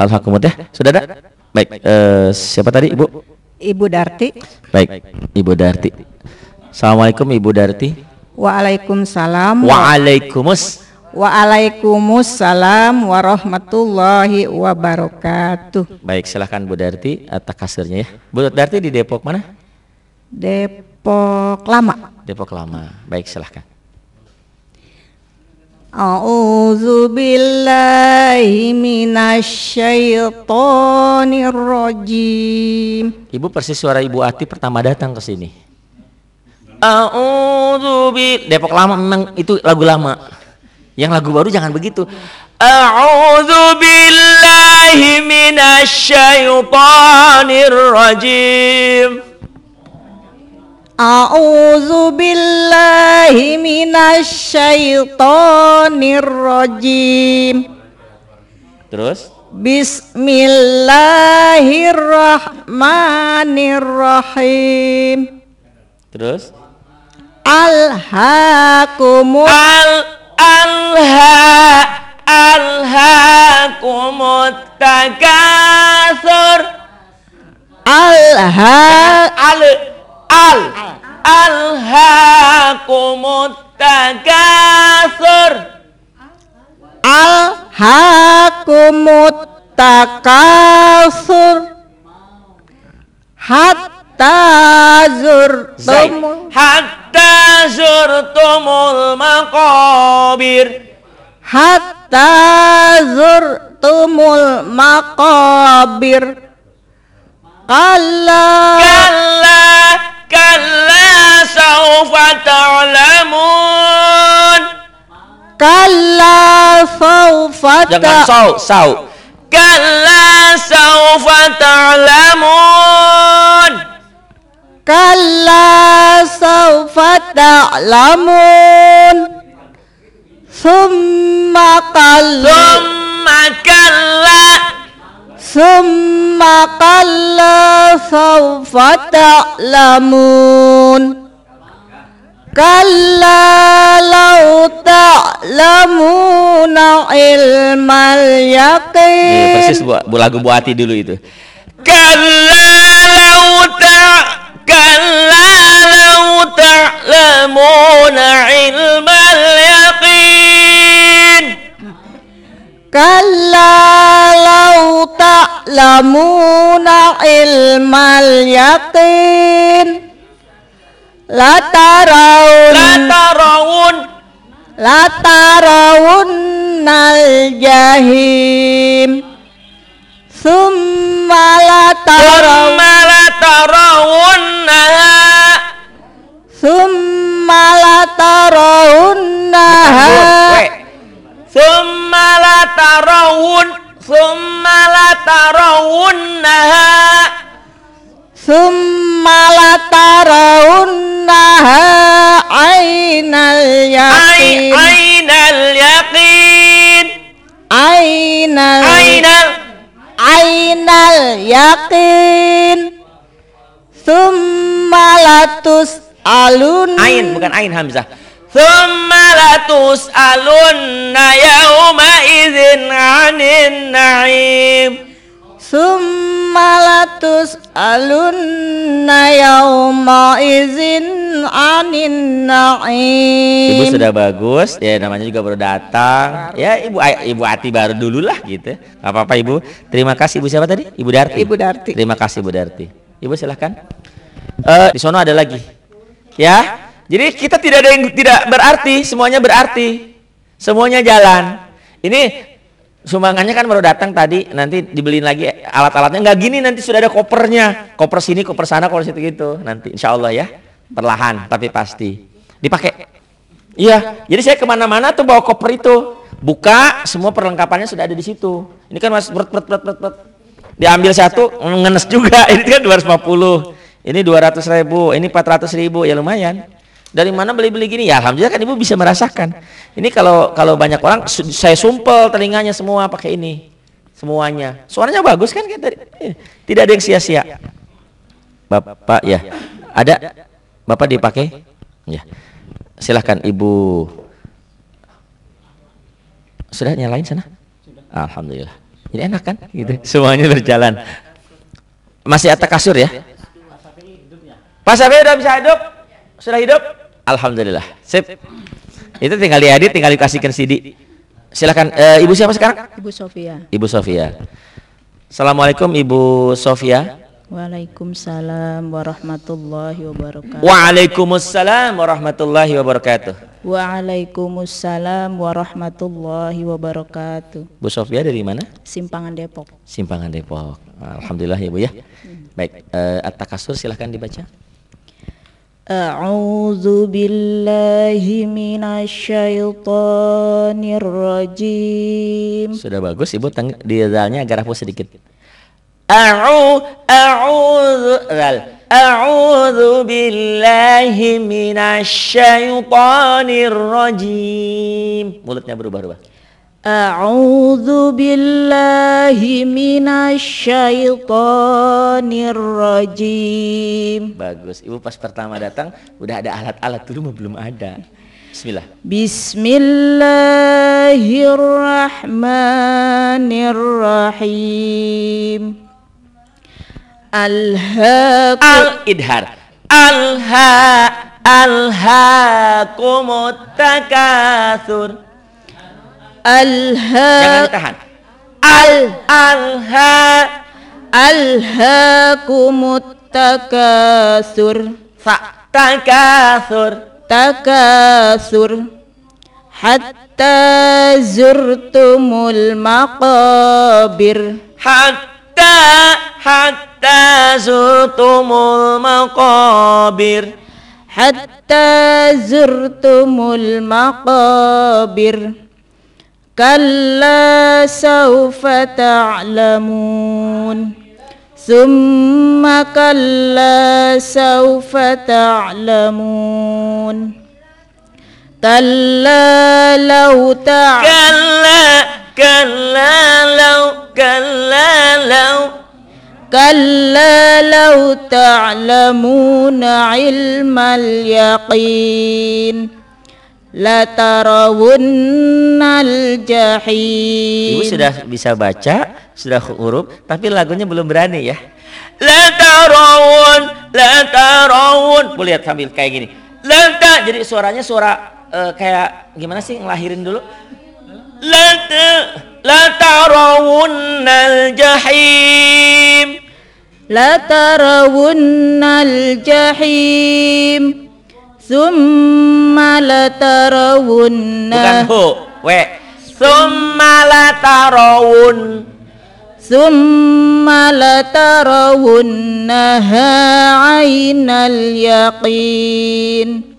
Alhamdulillah, hakumut ya? Sudah ada? Baik, uh, siapa tadi Ibu? Ibu Darti. Baik, Ibu Darti. Assalamualaikum Ibu Darti. Waalaikumsalam. Waalaikumsalam. Waalaikumsalam warahmatullahi wabarakatuh. Baik, silahkan Bu Darti atas kasirnya ya. Bu Darti di Depok mana? Depok Lama. Depok Lama. Baik, silahkan. أعوذ بالله من الشيطان الرجيم Ibu persis suara Ibu Ati pertama datang ke sini. A'udzu bi Depok lama memang itu lagu lama. Yang lagu baru jangan begitu. A'udzu billahi minasy syaithanir rajim. أعوذ Billahi من الشيطان Terus Bismillahirrahmanirrahim Terus Alhaakumul Al Alha Alhaakumut takatsur. Alha Al Al alhaqumut takasur alhaqumut takasur hatta zurtumul hatta makobir, maqabir hatta tumul maqabir kalla kalla kalla فسوف تعلمون كلا سوف Jangan sau, sau. Kalla saufa ta'lamun Kalla saufa ta'lamun Summa kalla Summa kalla Summa kalla saufa ta'lamun tak لو تعلمون ilmal yakin. Ini persis bu, bu lagu Bu Ati dulu itu. Kalla lau ta kalla law ta'lamuna ilma ilmal yakin Kalla law ta'lamuna ilma yakin. lataraun lataraun lataraun nal jahim summa lataraun summa lataraun summa lataraun summa lataraun summa summa latarawunnaha ainal yaqin ainal yaqin ainal ainal ainal yaqin summalatus alun ain bukan ain hamzah thumma latus alunna yawma izin anin naim summa malatus alunna yauma izin anin na'im Ibu sudah bagus ya namanya juga baru datang ya Ibu Ibu Ati baru dulu lah gitu apa-apa Ibu terima kasih Ibu siapa tadi Ibu Darti Ibu Darti terima kasih Ibu Darti Ibu silahkan uh, eh, di sono ada lagi ya jadi kita tidak ada yang tidak berarti semuanya berarti semuanya jalan ini Sumbangannya kan baru datang tadi, nanti dibeliin lagi alat-alatnya. Nggak gini nanti sudah ada kopernya, koper sini, koper sana, koper situ gitu. Nanti insya Allah ya, perlahan tapi pasti dipakai. Iya, jadi saya kemana-mana tuh bawa koper itu, buka semua perlengkapannya sudah ada di situ. Ini kan mas berat berat berat berat diambil satu ngenes juga. Ini kan 250, ini 200 ribu, ini 400 ribu ya lumayan dari mana beli-beli gini ya alhamdulillah kan ibu bisa merasakan ini kalau kalau banyak orang saya sumpel telinganya semua pakai ini semuanya suaranya bagus kan eh, tidak ada yang sia-sia bapak ya ada bapak dipakai ya silahkan ibu sudah nyalain sana alhamdulillah jadi enak kan gitu semuanya berjalan masih atas kasur ya Pak Sapi udah bisa hidup? Sudah hidup? Alhamdulillah. Sip. Itu tinggal diedit, tinggal dikasihkan CD. Silakan eh, Ibu siapa sekarang? Ibu Sofia. Ibu Sofia. Assalamualaikum Ibu Sofia. Waalaikumsalam warahmatullahi wabarakatuh. Waalaikumsalam warahmatullahi wabarakatuh. Waalaikumsalam warahmatullahi wabarakatuh. Bu Sofia dari mana? Simpangan Depok. Simpangan Depok. Alhamdulillah ya Bu ya. Hmm. Baik, uh, eh, At-Takasur silahkan dibaca. A'udzu billahi minasyaitonir rajim Sudah bagus Ibu tang- di dalnya agak rapuh sedikit A'u a'udzu A'udzu billahi minasyaitonir rajim Mulutnya berubah-ubah أعوذ بالله من الشaitonir rajim. Bagus. Ibu pas pertama datang udah ada alat-alat dulu belum ada. Bismillah. Bismillahirrahmanirrahim. Alhaqul Al idhar. Alha alhaqumut takatsur. Alha Jangan ditahan. Al alha alhaakumut takasur. Sa takasur. Takasur. Hatta zurtumul maqabir. Hatta hatta zurtumul maqabir. Hatta zurtumul maqabir. كلا سوف تعلمون ثم كلا سوف تعلمون كلا لو تعلمون كلا كلا لو كلا لو كلا لو تعلمون علم اليقين latarawunnal jahim Ibu sudah bisa baca, sudah huruf, tapi lagunya belum berani ya. Latarawun, latarawun. Boleh lihat sambil kayak gini. Lata jadi suaranya suara uh, kayak gimana sih ngelahirin dulu? Lata latarawunnal jahim. Latarawunnal jahim summa latarawunna bukan hu we summa latarawun summa latarawunnaha ainal yaqin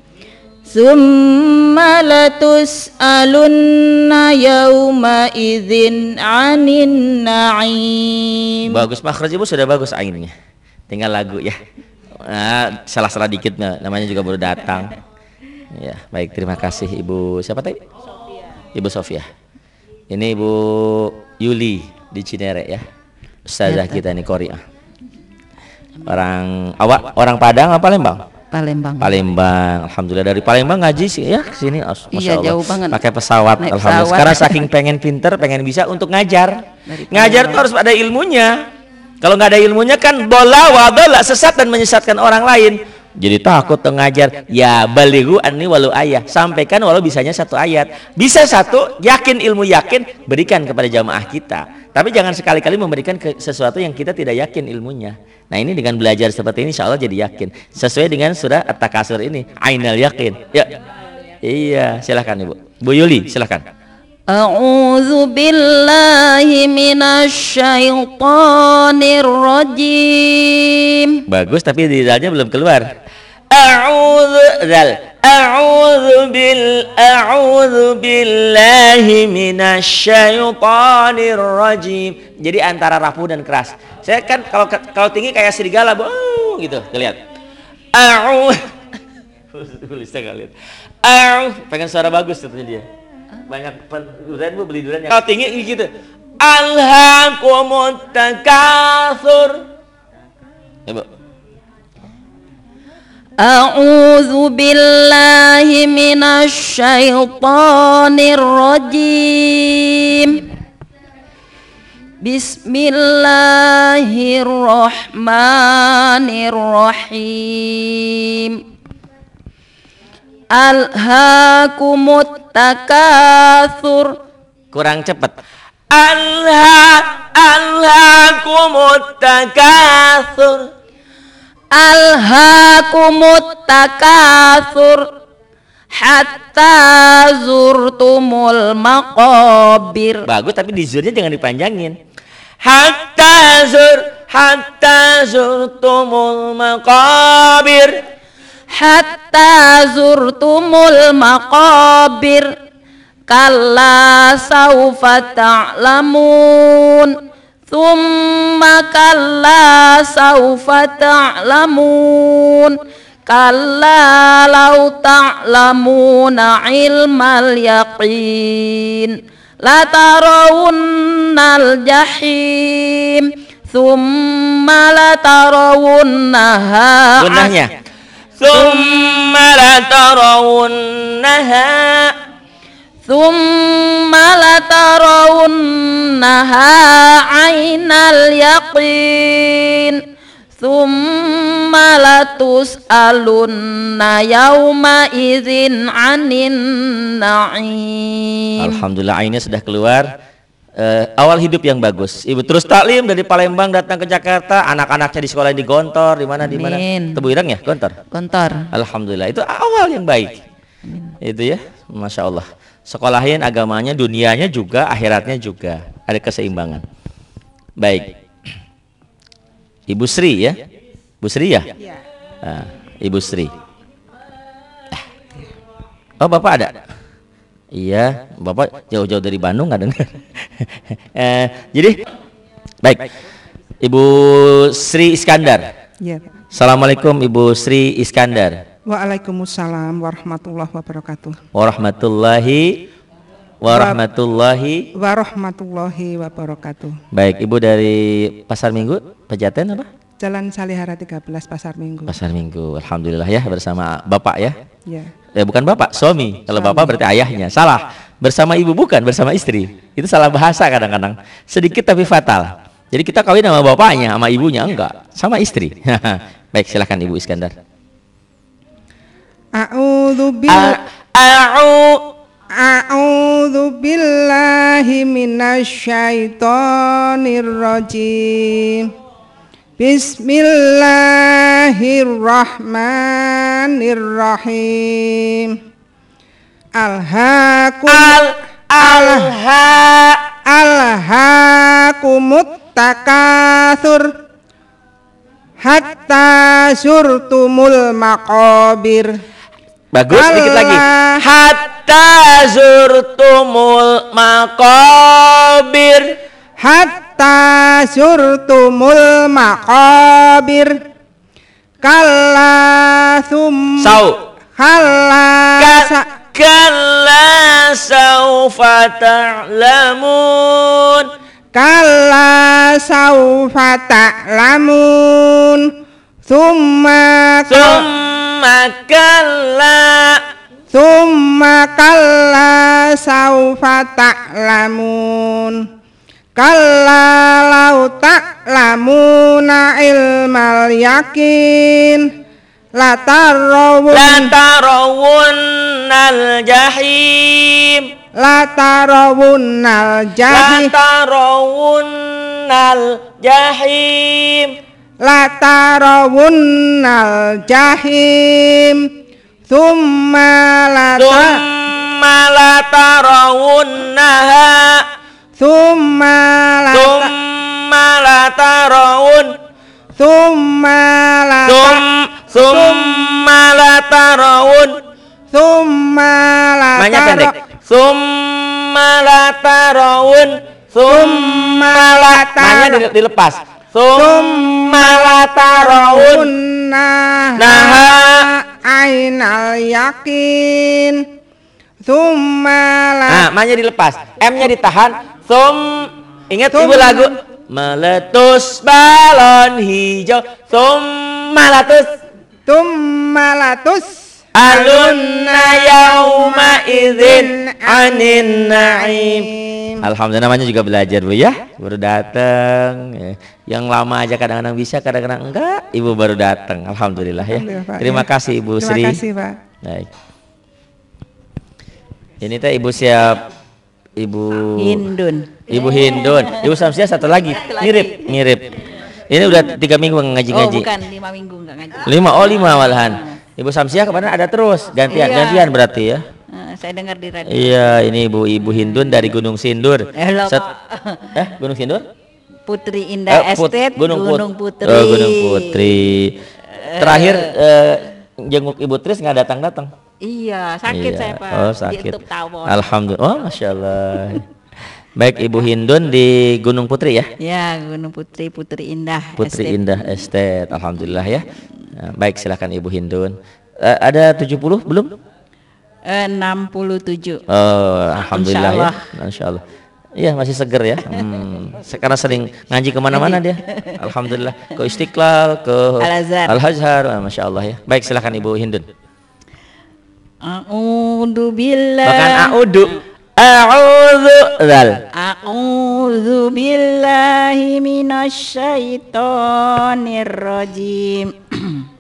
summa latus'alunna yawma izin 'anin na'im bagus makhraj ibu sudah bagus akhirnya, tinggal lagu ya Ah, salah-salah dikit nah, namanya juga baru datang. Ya, baik terima kasih Ibu siapa tadi? Ibu Sofia. Ini Ibu Yuli di Cinere ya. Ustazah ya, kita ini Korea. Orang awak orang Padang apa Lembang? Palembang. Palembang. Alhamdulillah dari Palembang ngaji sih ya ke sini. Iya, masya iya, jauh banget. Pakai pesawat. Alhamdulillah. Sekarang saking pengen pinter, pengen bisa untuk ngajar. ngajar tuh harus ada ilmunya. Kalau nggak ada ilmunya kan bola wadola sesat dan menyesatkan orang lain. Jadi takut mengajar. Ya baligu ani walau ayah. Sampaikan walau bisanya satu ayat. Bisa satu, yakin ilmu yakin, berikan kepada jamaah kita. Tapi jangan sekali-kali memberikan ke sesuatu yang kita tidak yakin ilmunya. Nah ini dengan belajar seperti ini insya Allah jadi yakin. Sesuai dengan surah At-Takasur ini. Ainal yakin. Ya. Iya, silahkan Ibu. Bu Yuli, silahkan. أعوذ بالله من الشaitonir rajim Bagus tapi didalnya belum keluar A'udzu zal A'udzu bil A'udzu billahi minasyaitonir rajim Jadi antara rapuh dan keras Saya kan kalau kalau tinggi kayak serigala bu, uh, gitu lihat A'udzu Tulisnya kalian A'udzu pengen suara bagus tentunya dia banyak durian bu beli durian yang kalau tinggi gitu alhaakumut takasur ya bu A'udzu billahi minasy syaithanir rajim. Bismillahirrahmanirrahim alhaqumut takathur kurang cepat alha alhaakumut takatsur alhaakumut takatsur hatta zurtumul maqabir bagus tapi di zurnya jangan dipanjangin hatta zur hatta zurtumul maqabir hatta zurtumul maqabir kalla sawfa ta'lamun thumma kalla sawfa ta'lamun kalla law ta'lamuna ilmal yaqin la tarawunnal jahim thumma la tarawunnaha ثم لترونها ثم لترونها عين اليقين ثم لتسألن يومئذ عن النعيم Alhamdulillah ainnya sudah keluar uh, awal hidup yang bagus. Ibu terus taklim dari Palembang datang ke Jakarta, anak-anaknya di sekolah di Gontor, di mana di mana. Tebu Irang ya, Gontor. Gontor. Alhamdulillah itu awal yang baik. Amin. Itu ya, masya Allah. Sekolahin agamanya, dunianya juga, akhiratnya juga ada keseimbangan. Baik. Ibu Sri ya, ibu Sri ya? ya, ah, Ibu Sri. Eh. Oh bapak ada. Iya, Bapak jauh-jauh dari Bandung nggak dengar. eh, jadi, baik. Ibu Sri Iskandar. Ya. Assalamualaikum Ibu Sri Iskandar. Waalaikumsalam warahmatullahi wabarakatuh. Warahmatullahi warahmatullahi warahmatullahi wabarakatuh. Baik, Ibu dari Pasar Minggu, Pejaten apa? Jalan Salihara 13 Pasar Minggu. Pasar Minggu. Alhamdulillah ya bersama Bapak ya. Ya. Eh, bukan Bapak, suami. Kalau Bapak berarti ayahnya. Salah. Bersama ibu bukan, bersama istri. Itu salah bahasa kadang-kadang. Sedikit tapi fatal. Jadi kita kawin sama bapaknya, sama ibunya enggak, sama istri. Baik, silahkan Ibu Iskandar. A'udzu bil A'udzu billahi minasy rajim. Bismillahirrahmanirrahim. Alhaqul al alha alhaakumut takatsur hatta zurtumul maqabir. Bagus Allah. sedikit lagi. Hatta zurtumul maqabir. Hatta hatta surtumul makabir kala sum sau kala Ka sa kalla saufa ta'lamun kalla saufa ta'lamun summa thumma kalla Thumma kalla saufa ta'lamun Kalla lau ta'lamuna ilmal yakin Latarawun Latarawun al-jahim Latarawun al-jahim Latarawun al-jahim Latarawun al-jahim Thumma latarawunnaha Summa la Summa la tarawun Summa la Sum Summa la tarawun Summa la Banyak pendek Summa la tarawun Summa la tarawun Summa la tarawun Nah Ainal yakin Summa la Nah, maknya dilepas M-nya ditahan Tum ingat ibu lagu meletus balon hijau Tum malatus Tum malatus alunna yauma idzin anin naim Alhamdulillah namanya juga belajar Bu ya. ya. Baru datang. Ya. Yang lama aja kadang-kadang bisa, kadang-kadang enggak. Ibu baru datang. Alhamdulillah ya. Alhamdulillah, Terima ya. kasih Ibu Sri. Terima kasih Pak. Baik. Ini teh Ibu siap Ibu Hindun. Ibu Hindun. Ibu Samsia satu lagi. Mirip, mirip. Ini udah tiga minggu ngaji-ngaji. Oh, bukan lima minggu nggak ngaji. Lima, oh lima malahan. Ibu Samsia kemarin ada terus gantian, iya. gantian berarti ya. Ah, saya dengar di radio. Iya, ini Ibu Ibu Hindun dari Gunung Sindur. Hello eh, Set, eh Gunung Sindur? Putri eh, Indah eh, Put, Estate, Gunung, Put, Gunung Putri. Oh, Gunung Putri. Terakhir eh, eh jenguk Ibu Tris nggak datang-datang. Iya, sakit iya. saya Pak. Oh, sakit. Tawon. Alhamdulillah. Oh, Masya Allah. Baik Ibu Hindun di Gunung Putri ya? Ya, Gunung Putri, Putri Indah. Putri Estet. Indah Estate, Alhamdulillah ya. Nah, baik, silahkan Ibu Hindun. Uh, ada 70 belum? Eh, uh, 67. Oh, Alhamdulillah Insya ya. Insya Allah. Iya masih seger ya. Hmm. Karena sering ngaji kemana-mana dia. Alhamdulillah ke Istiqlal, ke Al Azhar, Al Azhar, masya Allah ya. Baik silahkan Ibu Hindun. A'udzu billah. Bukan a'udzu A'udzu zal. A'udzu billahi minasyaitonir rajim.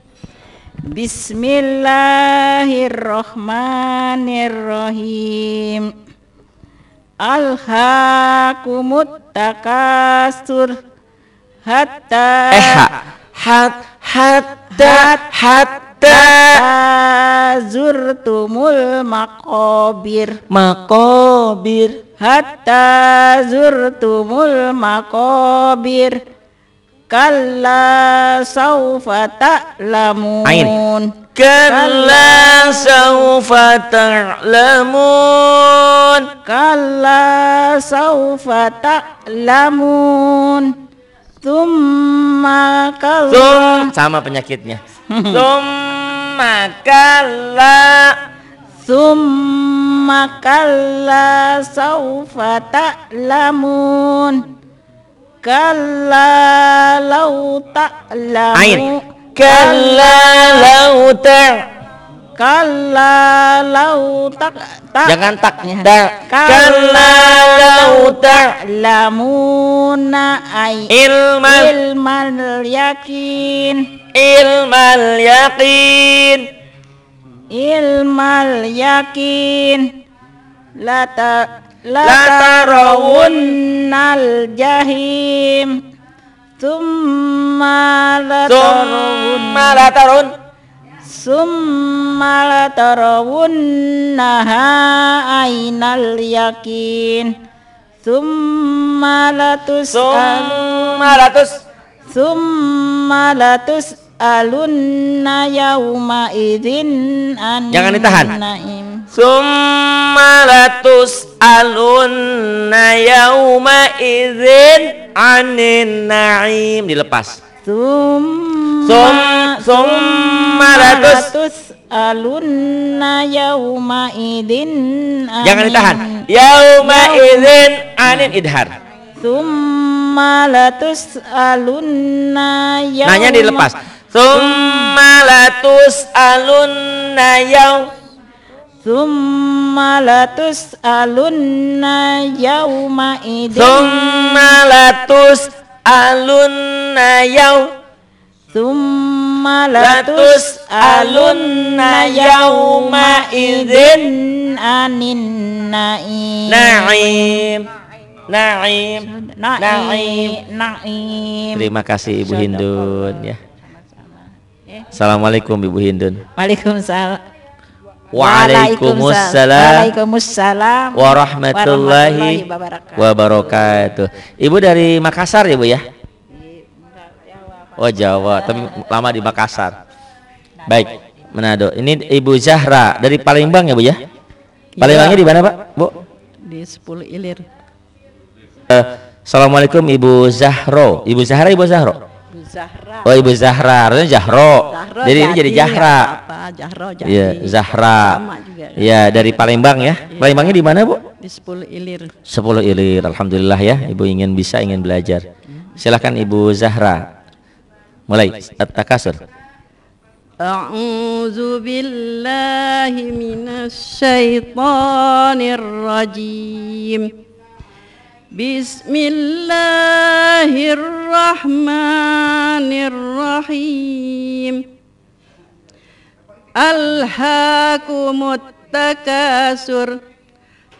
Bismillahirrahmanirrahim. Alhaakumut takasur hatta eh ha hat hatta hatta hatta zurtumul makobir makobir hatta zurtumul makobir kalla saufa ta'lamun Ain. kalla saufa ta'lamun kalla saufa ta'lamun Thumma kalla sama penyakitnya Summa kalla Summa kalla sawfa ta'lamun Kalla lau ta'lamun Kalla lau ta'lamun kalau lau tak, tak Jangan taknya Kalau tak, lau ta'lamuna ay ilmal ilmal yakin ilmal yakin ilmal yakin lata lata la jahim summa la tarawun summa latarawunnaha aynal yakin summa latus summa latus summa latus alunna yauma idzin an jangan ditahan naim. summa latus alunna yauma idzin anin naim dilepas summa summa ratus alunna yauma idin anin. jangan ditahan yauma idin anin idhar summa latus alunna yauma nanya dilepas summa latus alunna Yau Summa latus alunna yauma idin Summa latus alunna Yau Thumma latus alunna yawma idhin anin naim. Naim. Naim. Naim. Naim. Terima kasih Ibu Hindun ya. ya. Assalamualaikum Ibu Hindun. Waalaikumsalam. Waalaikumsalam. Waalaikumsalam. Warahmatullahi wabarakatuh. Ibu dari Makassar ya Bu ya? Oh Jawa, tapi lama di Makassar. Baik, Manado. Ini Ibu Zahra dari Palembang ya Bu ya? Iya. Palembangnya di mana Pak? Bu? Di 10 Ilir. Uh, Assalamualaikum Ibu Zahro. Ibu Zahra, Ibu Zahro. Ibu Zahra. Oh Ibu Zahra, harusnya Zahro. Zahro jadi ini jadi Zahra. Apa, Zahro jadi. Iya, Zahra. Iya, dari Palembang ya. ya. Palembangnya di mana Bu? Di 10 Ilir. 10 Ilir, Alhamdulillah ya. Ibu ingin bisa, ingin belajar. Iya. Silahkan Ibu Zahra. mulai at-takasur أعوذ بالله من الشيطان الرجيم بسم الله الرحمن الرحيم ألهاكم التكاثر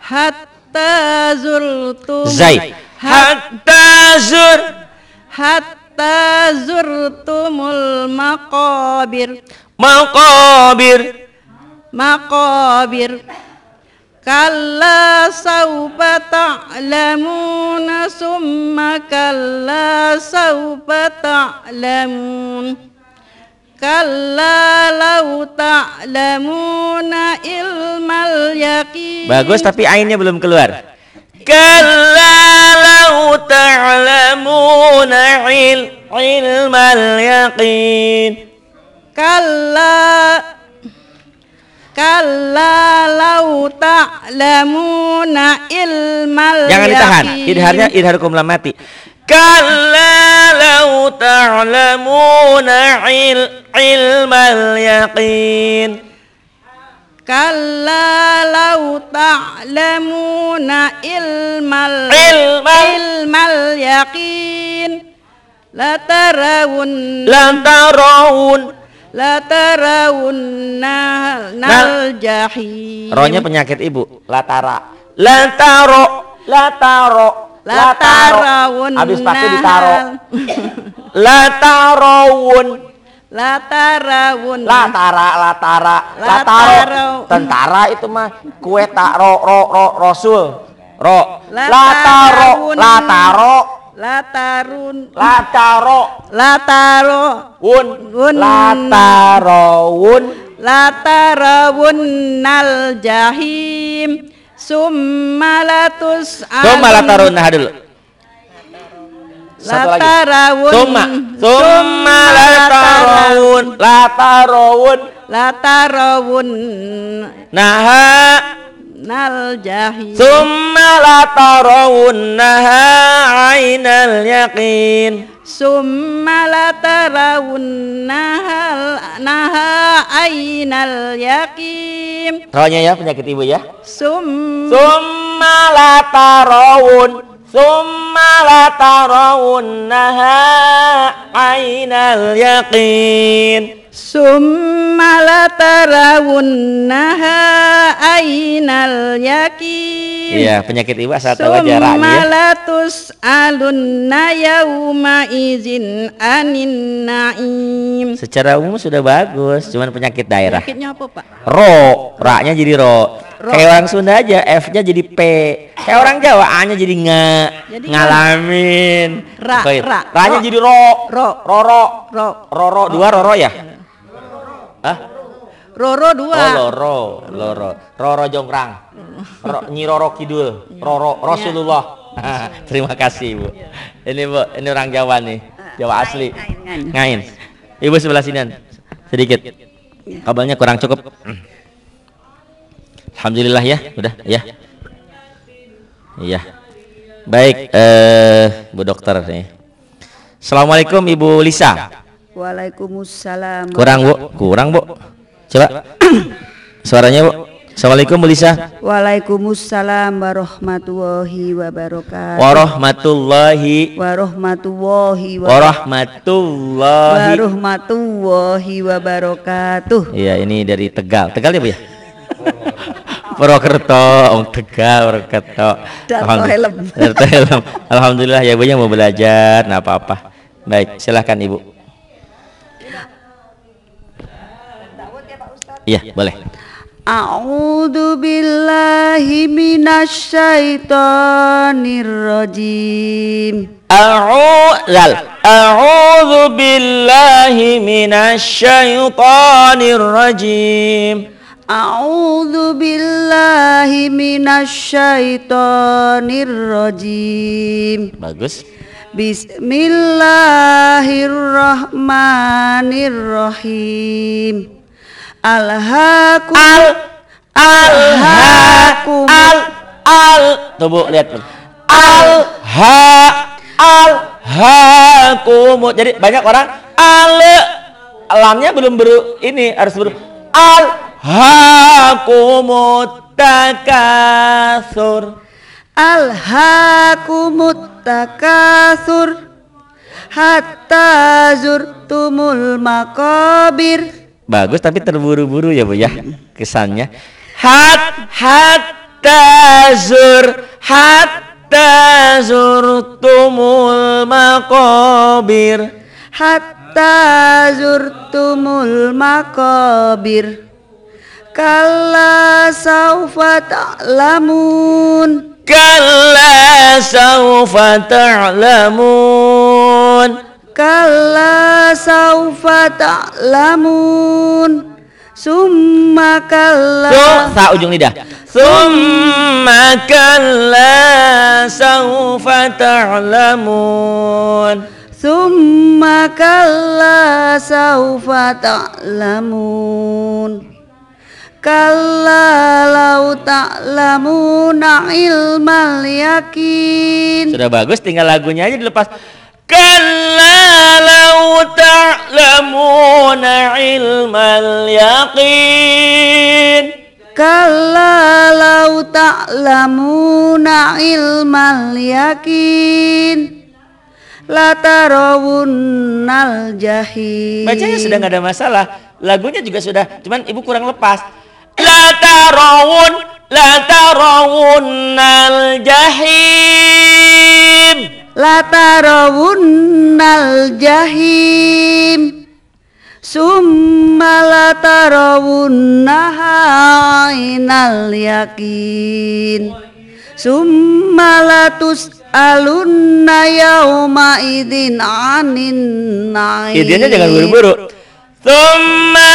حتى زرتم زي حتى زر حتى hatta zurtumul maqabir maqabir maqabir kalla sawfa ta'lamuna summa kalla sawfa ta'lamun kalla law ta'lamuna ilmal yaqin bagus tapi ainnya belum keluar كلا لو تعلمون علم اليقين كلا كلا لو تعلمون علم اليقين jangan ditahan idharnya idhar kumlam mati كلا لو تعلمون علم اليقين Kalla lau ta'lamuna ilmal ilmal, ilmal yaqin la tarawun la tarawun la tarawun nal jahim Ronya penyakit ibu latara taro la latarawun habis pasti ditaro latarawun wun. Latara, latara, lataro. Tentara itu mah kue tak ro ro ro rasul. Ro. Lataro, lataro. Latarun. Lataro. Lataro. Lataro Un. Un. wun nal jahim. Summa latus Summa latarun. Nah dulu. Satu lagi. Latarawun. Suma. Suma latarawun. Latarawun. Latarawun. Naha. Nal jahil. Summa latarawunnaha ainal yakin. Summa latarawunnaha naha ainal yaqin. Soalnya ya penyakit ibu ya. Sum. Summa latarawun Summa latarawunnaha ainal yaqin Summa latarawunnaha aynal yaqin Iya penyakit iwa saat tahu jaraknya Summa latus alunna yauma izin anin naim Secara umum sudah bagus Cuman penyakit daerah Penyakitnya apa pak? Ro, raknya jadi ro Kayak orang Sunda aja F-nya jadi P. Kayak orang Jawa A-nya jadi nge. Jadi ngalamin. Ra, ra. Ra-nya jadi ro. Ro. Roro. Ro. Roro dua roro ya? Iya. Hah? Roro dua. Oh, loro, loro. Roro ro. Ro, Nyi iya. ro Kidul. Roro iya. Rasulullah. Terima kasih, Bu. Ini, Bu, ini orang Jawa nih. Jawa asli. Ngain. Ibu sebelah sini sedikit kabelnya kurang cukup Alhamdulillah ya, udah ya. Iya. Baik, eh Bu dokter nih. Assalamualaikum Ibu Lisa. Waalaikumsalam. Kurang Bu, kurang Bu. Coba. Suaranya Bu. Assalamualaikum Bu Lisa. Waalaikumsalam warahmatullahi wabarakatuh. Warahmatullahi warahmatullahi warahmatullahi warahmatullahi wabarakatuh. Iya, ini dari Tegal. Tegal ya, Bu ya? Oh. Purwokerto, Om Tegal, Purwokerto. Alhamdulillah. Helm. Alhamdulillah ya banyak mau belajar, nah apa-apa. Baik, silahkan Ibu. Iya, boleh. A'udzu billahi minasyaitonir rajim. A'udzal. A'udzu billahi minasyaitonir rajim. أعوذ billahi bagus Bismillahirrahmanirrahim Alhaqu Al alhaqu Al Al Tunggu lihat Al. Alhaakum Jadi banyak orang Al Lamnya belum ber ini harus ber Al Alhaqumut takasur Alhakumut takasur Hatta zurtumul makobir Bagus tapi terburu-buru ya Bu ya kesannya Hat hatta zur hatta zurtumul hat Hatta zurtumul makobir Kalla saufa ta'lamun Kalla saufa ta'lamun Kalla saufa ta'lamun Summa kalla so, Sa ujung lidah Summa kalla saufa ta'lamun Summa kalla saufa ta'lamun Kalla lau ta'lamuna ilmal yakin Sudah bagus tinggal lagunya aja dilepas Kalla lau ta'lamuna ilmal yakin Kalla lau ta'lamuna ilmal yakin al jahim Bacanya sudah nggak ada masalah Lagunya juga sudah Cuman ibu kurang lepas la tarawun la jahim la al jahim summa la Inal yakin summa la alunna yauma idin anin naim idinnya jangan buru-buru summa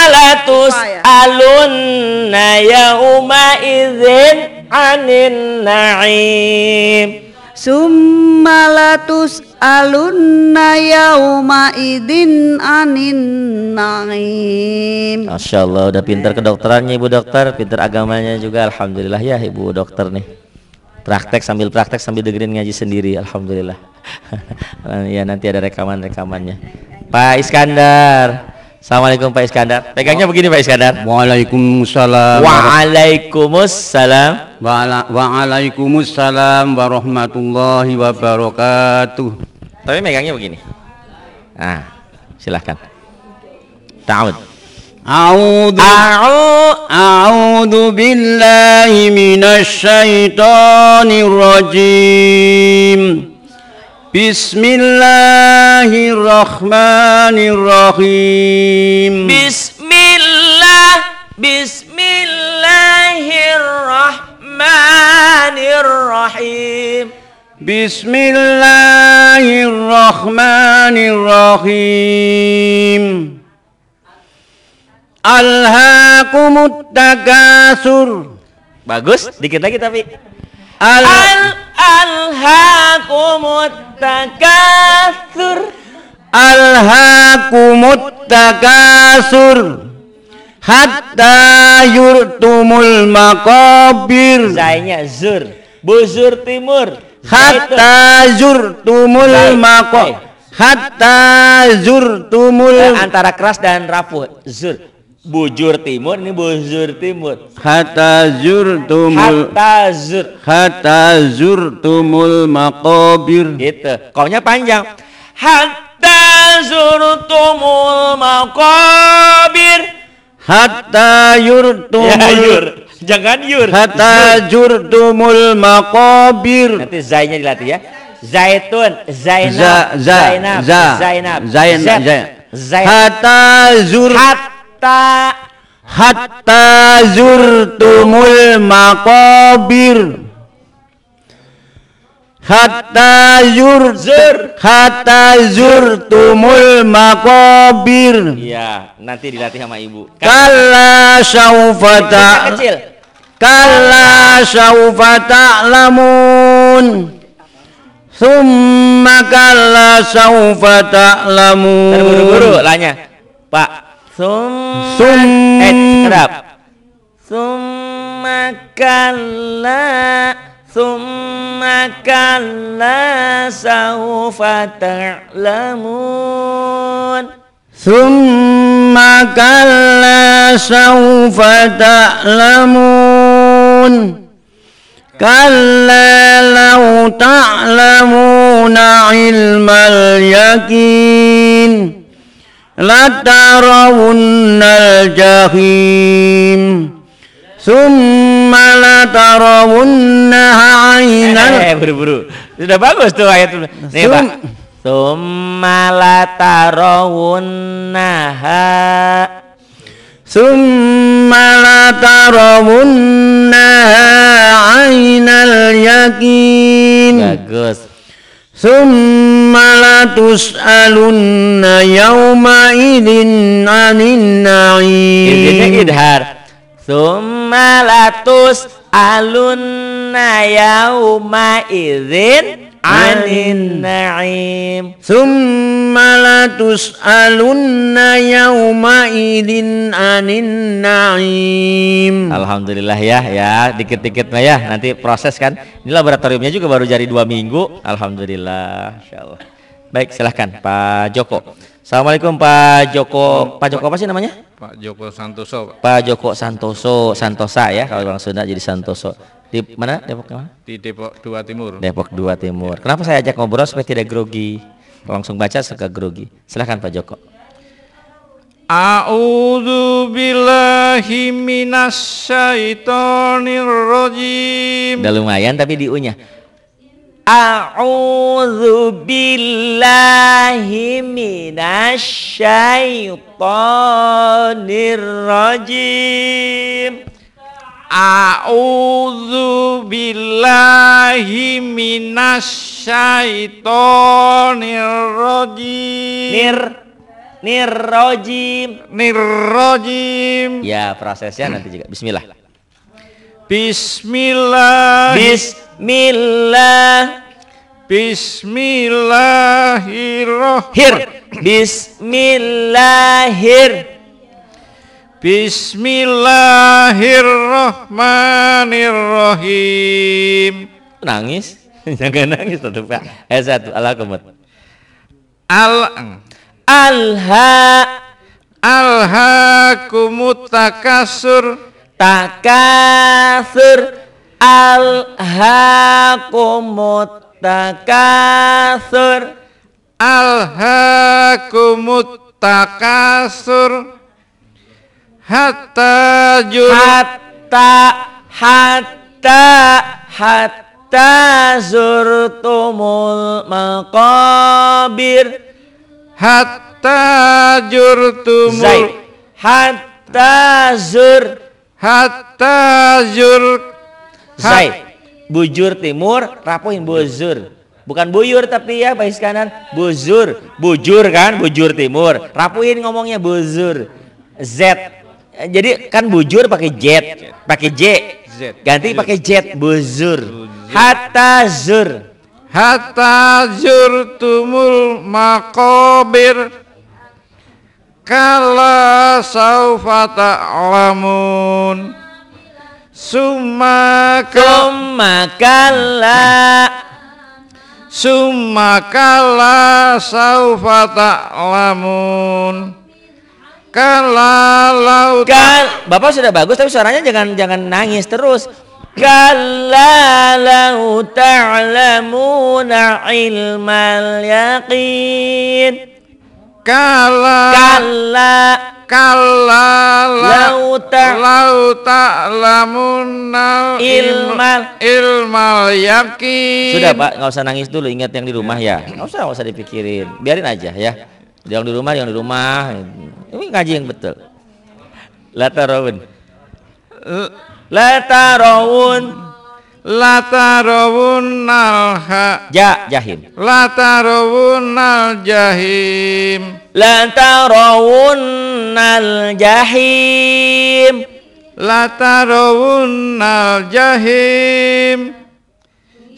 yauma izin anin na'im summa latus alunna yauma idin anin naim Masya Allah udah pintar kedokterannya ibu dokter pinter agamanya juga Alhamdulillah ya ibu dokter nih praktek sambil praktek sambil dengerin ngaji sendiri Alhamdulillah ya nanti ada rekaman-rekamannya Pak Iskandar Assalamualaikum Pak Iskandar. Pegangnya begini Pak Iskandar. Waalaikumsalam. Waalaikumsalam. Waalaikumsalam warahmatullahi wabarakatuh. Tapi megangnya begini. Ah, silahkan. Ta'awud. A'udhu A'udhu billahi minasy syaithanir rajim. Bismillahirrahmanirrahim. Bismillah Bismillahirrahmanirrahim. Bismillahirrahmanirrahim. Alhaqumut takasur. Bagus, dikit lagi tapi. Al alhaakumut takasur. Alhaakumut takasur hatta yurtumul makabir zainya zur buzur timur hatta yurtumul mako hatta yurtumul eh, antara keras dan rapuh zur bujur timur ini bujur timur hatta tumul hatta zur hatta tumul makobir. gitu kaunya panjang hatta tumul makobir hatta tumul ya, yur. jangan yur hatta tumul makobir. nanti zainya dilatih ya zaitun zainab za, za, zainab za, zainab zainab zainab zainab zainab z hatta hatta zurtumul maqabir hatta zur zur hatta zurtumul maqabir iya nanti dilatih sama ibu kalla saufa kecil kalla saufa ta'lamun summa kalla saufa ta'lamun terburu-buru lanya Summa Summa Edkrab Summa kalla Summa kalla Saufa ta'lamun Summa kalla Saufa ta'lamun كلا لو تعلمون علم اليقين لترون الجحيم ثم لترونها عين eh, buru-buru sudah bagus tuh ayat nih Sum, pak Summa yakin Bagus ثم alun, يومئذ عن النعيم Intinya idhar Thumma alun inna yauma idzin anin na'im summa la tus'alunna yauma idzin anin na'im alhamdulillah ya ya dikit-dikit ya nanti proses kan ini laboratoriumnya juga baru jadi dua minggu alhamdulillah insyaallah baik silahkan Pak Joko Assalamualaikum Pak Joko. Pak Joko apa sih namanya? Pak Joko Santoso. Pak Joko Santoso, Santosa ya kalau orang Sunda jadi Santoso. Di mana? Depok mana? Di Depok 2 Timur. Depok 2 Timur. Kenapa saya ajak ngobrol supaya tidak grogi? Langsung baca suka grogi. Silahkan Pak Joko. A'udzu billahi minasyaitonir rajim. Udah lumayan tapi di U-nya. A'udzu billahi minasyaitonir rajim. A'udzu billahi minasyaitonir rajim. Nir nirrojim. Nirrojim. Ya, prosesnya nanti juga. Bismillah. Bismillah. Bismillah. Bismillahirrahmanirrahim. Bismillahir. Bismillahir. Bismillahirrahmanirrahim. Nangis. Jangan nangis tuh Pak. Eh satu Allah kemud. Al alha alhaakumut takasur takasur alha takasur alhaakumut takasur hatta jun hatta hatta hatta zurtumul maqabir hatta zurtumul Zai. hatta zur hatta zur Zai. Bujur timur, rapuhin bujur. Bukan bujur tapi ya baris kanan, bujur. Bujur kan, bujur timur. Rapuhin ngomongnya bujur. Z Eh, jadi kan, kan bujur pakai Z, pakai J. Ganti pakai Z, buzur. Hatta zur. Hatta tumul makobir Kala saufata ta'lamun Summa Summa kala Summa kala saufa ta'lamun kalau kan, kan Bapak sudah bagus tapi suaranya jangan jangan nangis terus. Kalau lau ta'lamuna ilmal yaqin kalau kalau Kalla lau ta'lamuna ilmal ilmal Sudah Pak, nggak usah nangis dulu, ingat yang di rumah ya. Nggak usah, nggak usah dipikirin. Biarin aja ya yang di rumah yang di rumah ini ngaji yang betul latarawun latarawun latarawun alha ja jahim latarawun al jahim latarawun al jahim latarawun al jahim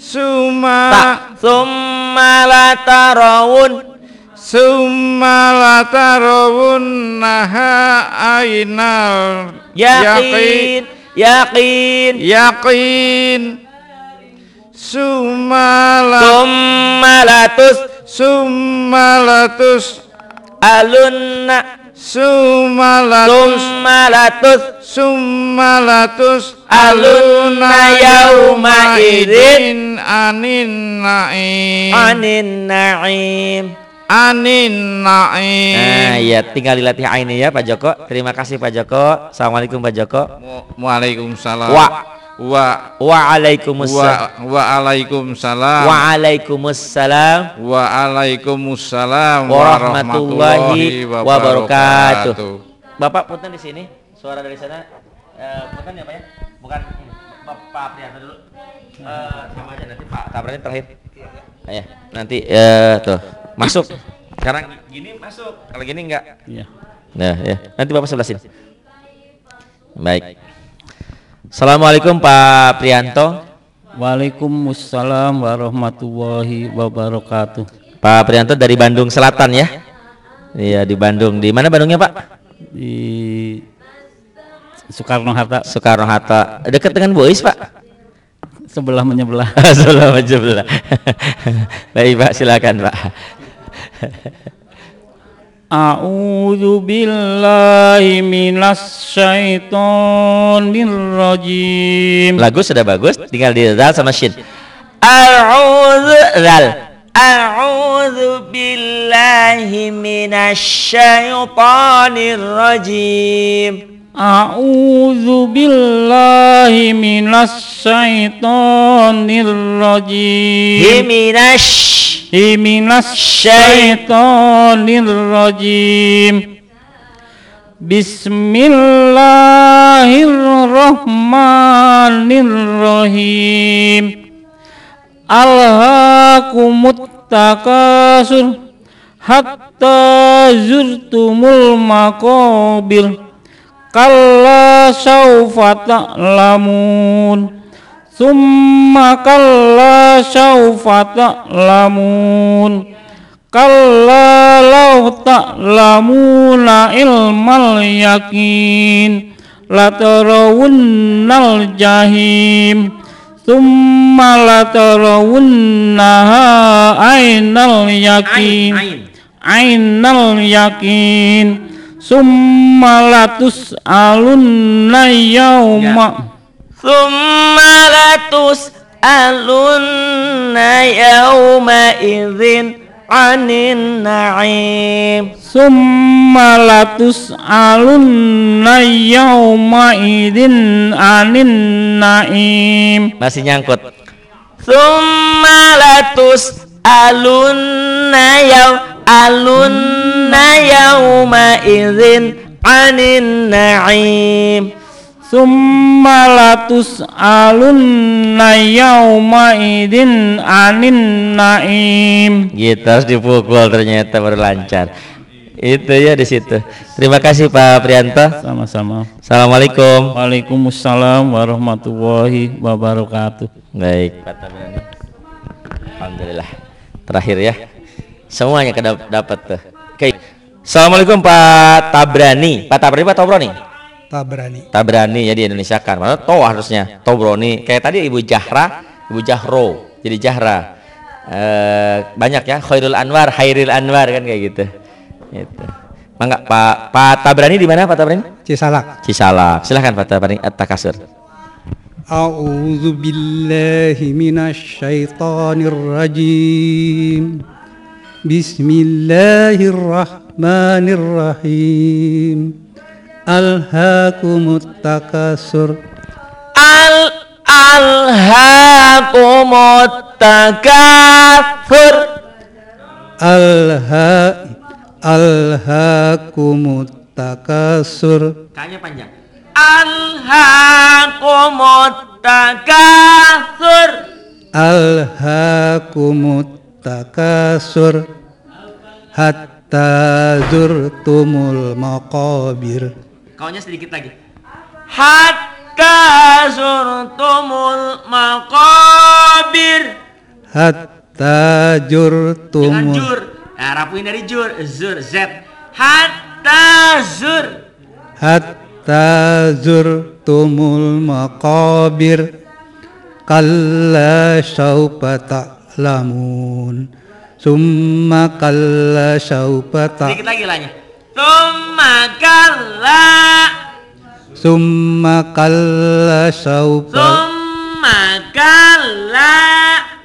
suma summa latarawun summa latarawunnaha ainal yakin yakin yakin summa latus summa latus alunna summa latus summa latus summa latus alunna yauma idin anin naim anin naim anin naim. Nah, ya tinggal dilatih aini ya Pak Joko. Terima kasih Pak Joko. Assalamualaikum Pak Joko. Waalaikumsalam. Wa wa waalaikumsalam waalaikumsalam waalaikumsalam waalaikumsalam warahmatullahi wabarakatuh. Bapak punten di sini, suara dari sana. Eh, ya Pak ya? Bukan Bapak Priyanto dulu. Eh, sama aja nanti Pak Kabarnya terakhir. Ya, nanti eh tuh. Masuk. Sekarang gini masuk. Kalau gini enggak. Iya. Nah, ya. Nanti Bapak sebelah sini. Baik. Assalamualaikum Pak Prianto. Waalaikumsalam warahmatullahi wabarakatuh. Pak Prianto dari Bandung Selatan ya? Iya di Bandung. Di mana Bandungnya Pak? Di Soekarno Hatta. Soekarno Hatta. Dekat dengan Bois Pak? Sebelah menyebelah. sebelah menyebelah. Baik Pak silakan Pak. أعوذ بالله minas syaitonir rajim. Lagu sudah bagus, tinggal di dal sama shin. A'udzu dal. A'udzu billahi minasy syaithanir rajim. A'udzu billahi minas syaitonir rajim. Himinash himinash syaitonir rajim. Bismillahirrahmanirrahim. Alhaakumut takasur hatta zurtumul maqabir kalla sawfa ta'lamun summa kalla sawfa ta'lamun kalla law ta'lamuna ilmal yakin latarawunnal jahim summa latarawunnaha ainal yakin ainal yakin Summalatus alun alunna yauma ya. Summalatus latus alunna yauma idzin anin na'im Summalatus alun alunna yauma idin anin na'im masih nyangkut Summalatus alun alunna alun yawma izin anin na'im Summa latus alunna yauma idin anin naim. Gitu harus dipukul ternyata berlancar. Itu ya di situ. Terima kasih Pak Prianto. Sama-sama. Assalamualaikum. Waalaikumsalam warahmatullahi wabarakatuh. Baik. Alhamdulillah. Terakhir ya. Semuanya dapat tuh. Oke. Okay. Assalamualaikum Pak Tabrani. Pak Tabrani Pak Tobroni? Tabrani. Tabrani jadi Indonesia kan. Mana to harusnya. Tobroni. Kayak tadi Ibu Jahra, Ibu Jahro. Jadi Jahra. E, banyak ya Khairul Anwar, Hairil Anwar kan kayak gitu. Gitu. Mangga Pak Pak Tabrani di mana Pak Tabrani? Cisalak. Cisalak. Silahkan Pak Tabrani at-takasur. A'udzu billahi minasy syaithanir rajim. بسم الله الرحمن الرحيم ألهاكم التكاثر أل ألهاكم التكاثر ألها ألهاكم التكاثر kayaknya ألهاكم التكاثر ألهاكم التكاثر takasur hatta zurtumul maqabir kaunya sedikit lagi hatta zurtumul maqabir hatta jurtumul Jangan jur nah, rapuin dari jur zur z hatta zur hatta zurtumul maqabir kalla syaupa tak ta'lamun Summa kalla syaupa ta Dikit lagi lagi Summa kalla Summa kalla syaupa Summa kalla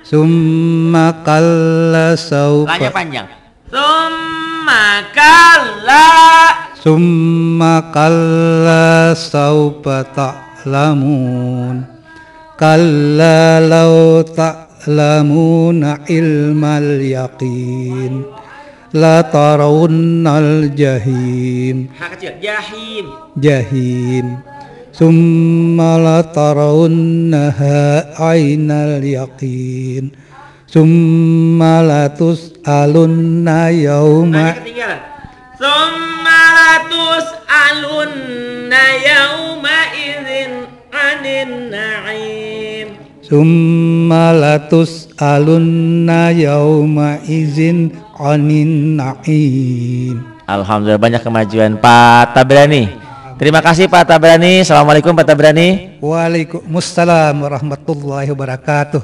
Summa kalla syaupa Lanya panjang Summa kalla Summa kalla saufa ta'lamun Kalla lau tak ta'lamuna ilmal yaqin la tarawunnal jahim jahim jahim summa la tarawunnaha ainal yaqin summa la tus'alunna yawma summa la tus'alunna yawma izin anin na'im Summa latus alunna yauma izin onin na'im. Alhamdulillah banyak kemajuan Pak Tabrani. Terima kasih Pak Tabrani. Assalamualaikum Pak Tabrani. Waalaikumsalam warahmatullahi wabarakatuh.